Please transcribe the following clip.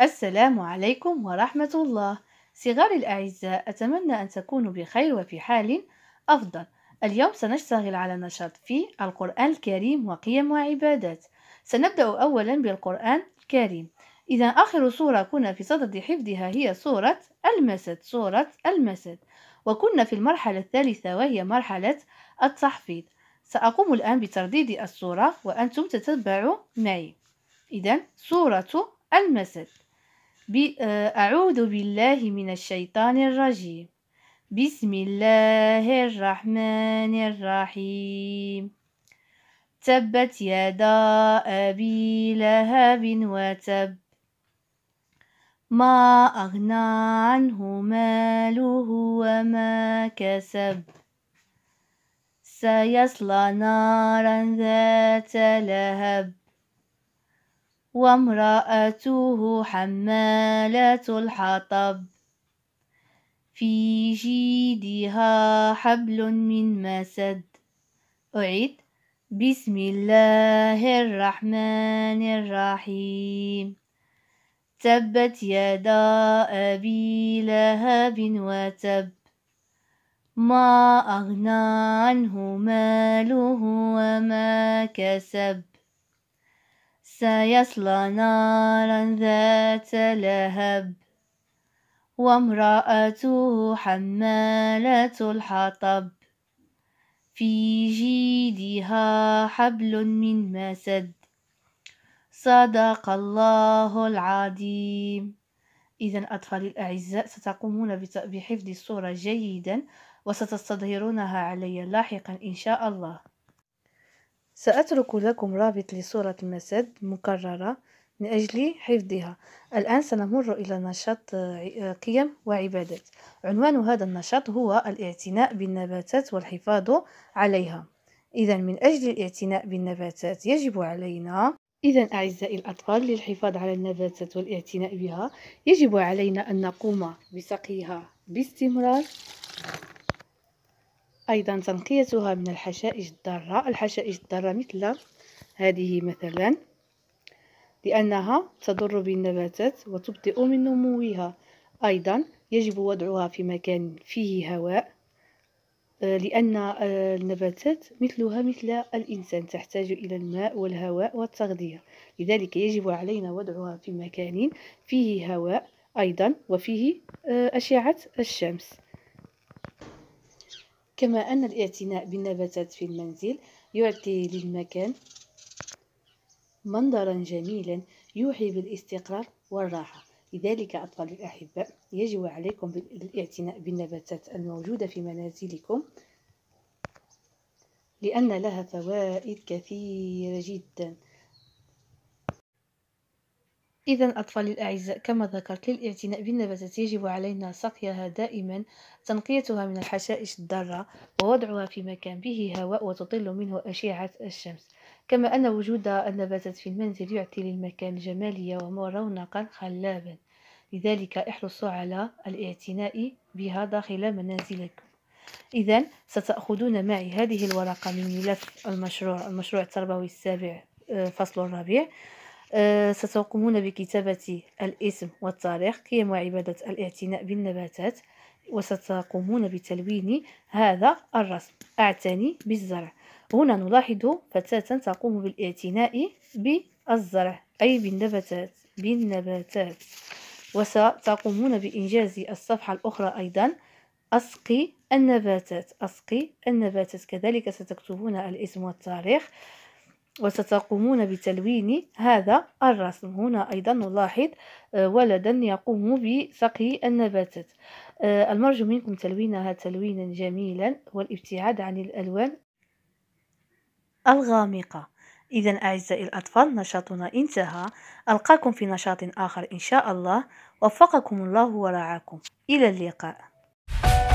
السلام عليكم ورحمة الله صغار الأعزاء أتمنى أن تكونوا بخير وفي حال أفضل اليوم سنشتغل على نشاط في القرآن الكريم وقيم وعبادات سنبدأ أولا بالقرآن الكريم إذا آخر سورة كنا في صدد حفظها هي سورة المسد سورة المسد وكنا في المرحلة الثالثة وهي مرحلة التحفيظ سأقوم الآن بترديد السورة وأنتم تتبعوا معي إذا سورة المسد آه، أعوذ بالله من الشيطان الرجيم بسم الله الرحمن الرحيم تبت يدا أبي لهب وتب ما أغنى عنه ماله وما كسب سيصلى نارا ذات لهب وامرأته حمالة الحطب في جيدها حبل من مسد أعيد بسم الله الرحمن الرحيم تبت يدا أبي لهب وتب ما أغنى عنه ماله وما كسب سيصلى نارا ذات لهب وامرأته حمالة الحطب في جيدها حبل من مسد صدق الله العظيم إذا أطفالي الأعزاء ستقومون بحفظ الصورة جيدا وستستظهرونها علي لاحقا إن شاء الله سأترك لكم رابط لصورة المسد مكررة من أجل حفظها الآن سنمر إلى نشاط آه، قيم وعبادات عنوان هذا النشاط هو الاعتناء بالنباتات والحفاظ عليها إذا من أجل الاعتناء بالنباتات يجب علينا إذا أعزائي الأطفال للحفاظ على النباتات والاعتناء بها يجب علينا أن نقوم بسقيها باستمرار أيضا تنقيتها من الحشائج الضارة الحشائج الضارة مثل هذه مثلا لأنها تضر بالنباتات وتبطئ من نموها أيضا يجب وضعها في مكان فيه هواء آه، لأن آه، النباتات مثلها مثل الإنسان تحتاج إلى الماء والهواء والتغذية لذلك يجب علينا وضعها في مكان فيه هواء أيضا وفيه آه، أشعة الشمس كما أن الاعتناء بالنباتات في المنزل يعطي للمكان منظرا جميلا يوحي بالاستقرار والراحة لذلك أطفال الأحباء يجب عليكم الاعتناء بالنباتات الموجودة في منازلكم لأن لها فوائد كثيرة جداً إذا أطفالي الأعزاء كما ذكرت للاعتناء بالنباتات يجب علينا سقيها دائما تنقيتها من الحشائش الضارة ووضعها في مكان به هواء وتطل منه أشعة الشمس كما أن وجود النباتات في المنزل يعطي للمكان جمالية ورونقا خلابا لذلك احرصوا على الاعتناء بها داخل منازلكم إذا ستأخذون معي هذه الورقة من ملف المشروع المشروع التربوي السابع آه، فصل الربيع آه، ستقومون بكتابة الاسم والتاريخ قيم وعبادة الاعتناء بالنباتات وستقومون بتلوين هذا الرسم أعتني بالزرع هنا نلاحظ فتاة تقوم بالاعتناء بالزرع أي بالنباتات بالنباتات وستقومون بإنجاز الصفحة الأخرى أيضا أسقي النباتات أسقي النباتات كذلك ستكتبون الاسم والتاريخ وستقومون بتلوين هذا الرسم هنا أيضا نلاحظ آه، ولدا يقوم بسقي النباتات آه، المرجو منكم تلوينها تلوينا جميلا والابتعاد عن الألوان الغامقة إذا أعزائي الأطفال نشاطنا انتهى ألقاكم في نشاط آخر إن شاء الله وفقكم الله ورعاكم إلى اللقاء